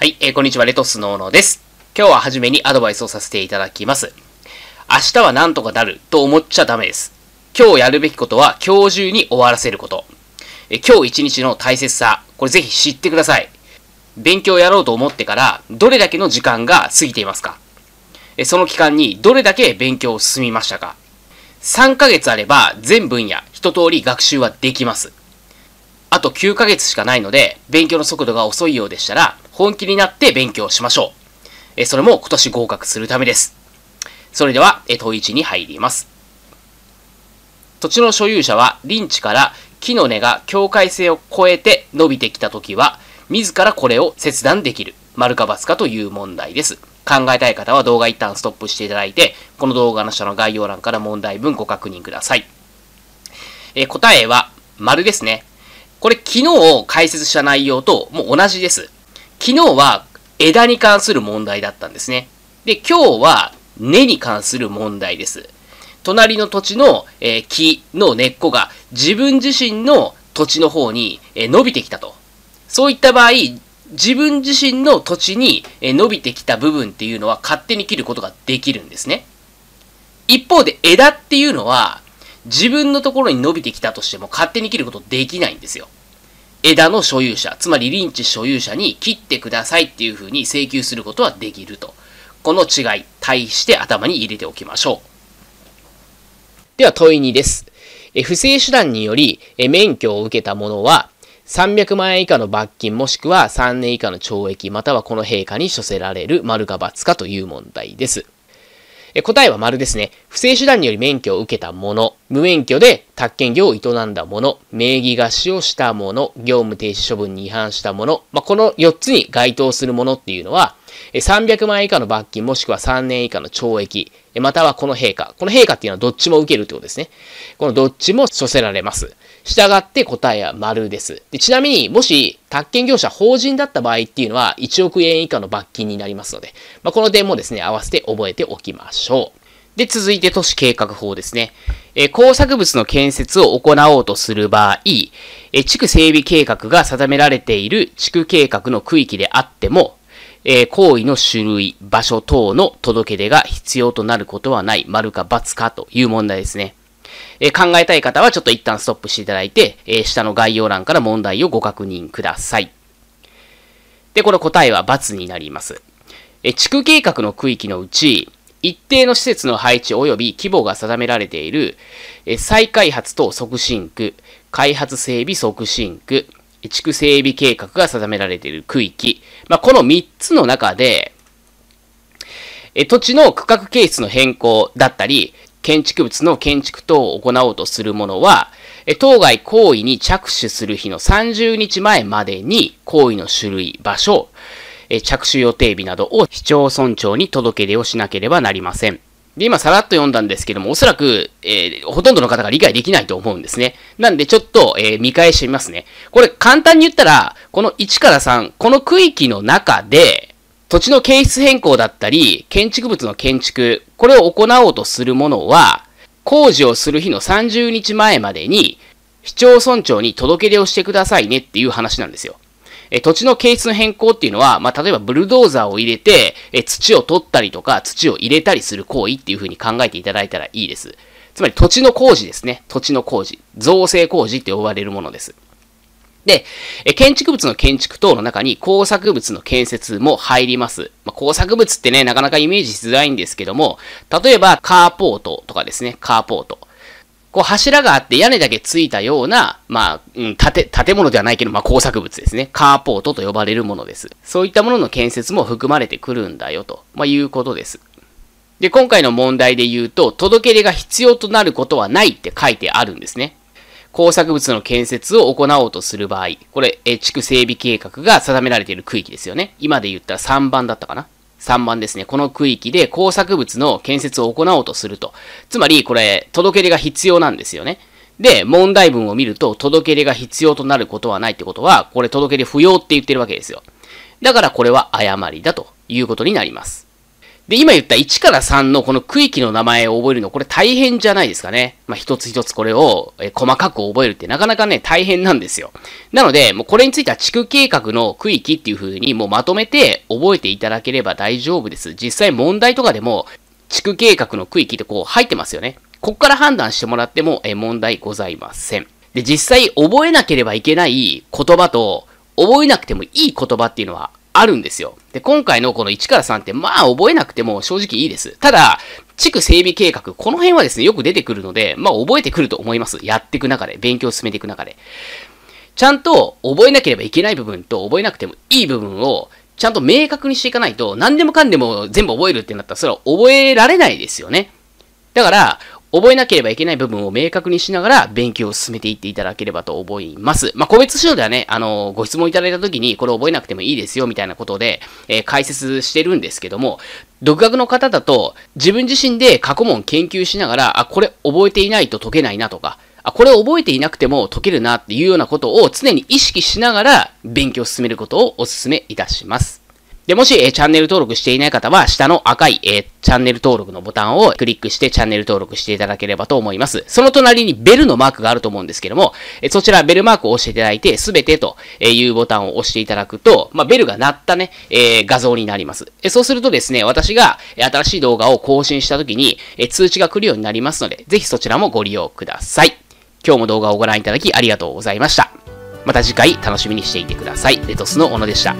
はい、えー、こんにちは、レトスのーのです。今日は初めにアドバイスをさせていただきます。明日はなんとかなると思っちゃダメです。今日やるべきことは今日中に終わらせること。えー、今日一日の大切さ、これぜひ知ってください。勉強やろうと思ってから、どれだけの時間が過ぎていますかえー、その期間にどれだけ勉強を進みましたか ?3 ヶ月あれば全分野、一通り学習はできます。あと9ヶ月しかないので、勉強の速度が遅いようでしたら、本気になって勉強しましょう。えそれも今年合格するためです。それでは、え問1に入ります。土地の所有者は林地から木の根が境界線を越えて伸びてきたときは、自らこれを切断できる。丸か×かという問題です。考えたい方は動画一旦ストップしていただいて、この動画の下の概要欄から問題文ご確認ください。え答えは、丸ですね。これ昨日解説した内容ともう同じです。昨日は枝に関する問題だったんですね。で、今日は根に関する問題です。隣の土地の、えー、木の根っこが自分自身の土地の方に、えー、伸びてきたと。そういった場合、自分自身の土地に、えー、伸びてきた部分っていうのは勝手に切ることができるんですね。一方で枝っていうのは自分のところに伸びてきたとしても勝手に切ることできないんですよ。枝の所有者、つまりリンチ所有者に切ってくださいっていうふうに請求することはできると。この違い、対して頭に入れておきましょう。では問い2です。え不正手段によりえ免許を受けた者は、300万円以下の罰金もしくは3年以下の懲役またはこの陛下に処せられる丸か罰かという問題です。え答えは丸ですね。不正手段により免許を受けた者、無免許で宅建業を営んだ者、名義貸しをした者、業務停止処分に違反した者、まあ、この4つに該当する者っていうのは、300万円以下の罰金もしくは3年以下の懲役、またはこの陛下。この陛下っていうのはどっちも受けるってことですね。このどっちも処せられます。従って答えは丸ですで。ちなみに、もし、宅建業者法人だった場合っていうのは、1億円以下の罰金になりますので、まあ、この点もですね、合わせて覚えておきましょう。で、続いて都市計画法ですね。え工作物の建設を行おうとする場合、え地区整備計画が定められている地区計画の区域であっても、えー、行為の種類、場所等の届け出が必要となることはない、丸か×かという問題ですね。えー、考えたい方はちょっと一旦ストップしていただいて、えー、下の概要欄から問題をご確認ください。で、この答えは×になります。えー、地区計画の区域のうち、一定の施設の配置及び規模が定められている、えー、再開発等促進区、開発整備促進区、地区整備計画が定められている区域。まあ、この3つの中で、え土地の区画形質の変更だったり、建築物の建築等を行おうとするものは、当該行為に着手する日の30日前までに行為の種類、場所、着手予定日などを市町村長に届け出をしなければなりません。で、今さらっと読んだんですけども、おそらく、えー、ほとんどの方が理解できないと思うんですね。なんで、ちょっと、えー、見返してみますね。これ、簡単に言ったら、この1から3、この区域の中で、土地の形質変更だったり、建築物の建築、これを行おうとするものは、工事をする日の30日前までに、市町村長に届け出をしてくださいねっていう話なんですよ。え土地の形質の変更っていうのは、まあ、例えばブルドーザーを入れて、え土を取ったりとか、土を入れたりする行為っていうふうに考えていただいたらいいです。つまり土地の工事ですね。土地の工事。造成工事って呼ばれるものです。で、え建築物の建築等の中に工作物の建設も入ります。まあ、工作物ってね、なかなかイメージしづらいんですけども、例えばカーポートとかですね、カーポート。こう柱があって屋根だけついたような、まあ、うん、建建物ではないけど、まあ、工作物ですね。カーポートと呼ばれるものです。そういったものの建設も含まれてくるんだよ、と、まあ、いうことです。で、今回の問題で言うと、届け出が必要となることはないって書いてあるんですね。工作物の建設を行おうとする場合、これ、え地区整備計画が定められている区域ですよね。今で言ったら3番だったかな。3番ですね。この区域で工作物の建設を行おうとすると。つまり、これ、届け出が必要なんですよね。で、問題文を見ると、届け出が必要となることはないってことは、これ届け出不要って言ってるわけですよ。だからこれは誤りだということになります。で、今言った1から3のこの区域の名前を覚えるの、これ大変じゃないですかね。まあ、一つ一つこれを細かく覚えるってなかなかね、大変なんですよ。なので、もうこれについては地区計画の区域っていう風にもうまとめて覚えていただければ大丈夫です。実際問題とかでも、地区計画の区域ってこう入ってますよね。ここから判断してもらっても問題ございません。で、実際覚えなければいけない言葉と、覚えなくてもいい言葉っていうのはあるんですよ。で、今回のこの1から3って、まあ覚えなくても正直いいです。ただ、地区整備計画、この辺はですね、よく出てくるので、まあ覚えてくると思います。やっていく中で、勉強を進めていく中で。ちゃんと覚えなければいけない部分と覚えなくてもいい部分をちゃんと明確にしていかないと何でもかんでも全部覚えるってなったらそれは覚えられないですよね。だから覚えなければいけない部分を明確にしながら勉強を進めていっていただければと思います。まあ、個別指導ではね、あの、ご質問いただいた時にこれ覚えなくてもいいですよみたいなことで、えー、解説してるんですけども、独学の方だと自分自身で過去問研究しながら、あ、これ覚えていないと解けないなとか、あ、これ覚えていなくても解けるなっていうようなことを常に意識しながら勉強を進めることをお勧めいたします。で、もし、えチャンネル登録していない方は、下の赤い、えチャンネル登録のボタンをクリックしてチャンネル登録していただければと思います。その隣にベルのマークがあると思うんですけども、えそちらベルマークを押していただいて、すべてというボタンを押していただくと、まあ、ベルが鳴ったね、えー、画像になります。えそうするとですね、私が新しい動画を更新した時に、え通知が来るようになりますので、ぜひそちらもご利用ください。今日も動画をご覧いただきありがとうございました。また次回楽しみにしていてください。レトスの小野でした。